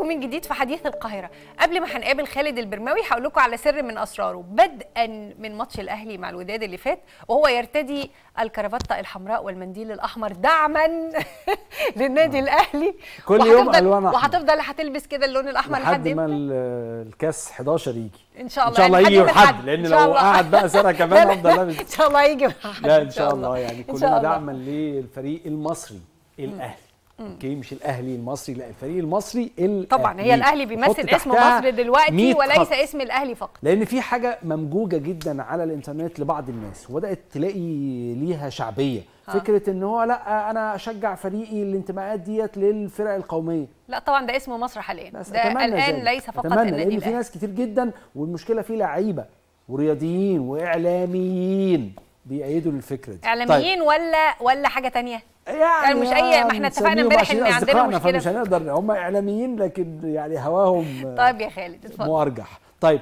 من جديد في حديث القاهرة قبل ما هنقابل خالد البرماوي هقول لكم على سر من أسراره بدءا من ماتش الأهلي مع الوداد اللي فات وهو يرتدي الكرافتة الحمراء والمنديل الأحمر دعما للنادي آه. الأهلي كل يوم ألوان أحمر وهتفضل هتلبس كده اللون الأحمر لحد ما الكاس 11 يجي ان شاء الله ان شاء الله يعني يجي لحد لان لو قعد بقى سنه كمان افضل لابس ان شاء الله يجي لا ان شاء الله يعني كلنا دعما للفريق المصري الاهلي اوكي مش الاهلي المصري لا الفريق المصري طبعا هي الاهلي بيمثل اسم مصر دلوقتي وليس خط. اسم الاهلي فقط لان في حاجه ممجوجه جدا على الانترنت لبعض الناس وبدات تلاقي ليها شعبيه ها. آه. فكره ان هو لا انا اشجع فريقي الانتماءات ديت للفرق القوميه لا طبعا ده اسم مصر حاليا ده الان زي. ليس فقط أتمنى النادي لان في ناس كتير جدا والمشكله في لعيبه ورياضيين واعلاميين بيأيدوا الفكره دي طيب. اعلاميين طيب. ولا ولا حاجه تانية يعني, يعني مش اي ما احنا اتفقنا امبارح ان عندنا مشكله فمش هنقدر هم اعلاميين لكن يعني هواهم طيب يا خالد اتفضل مرجح طيب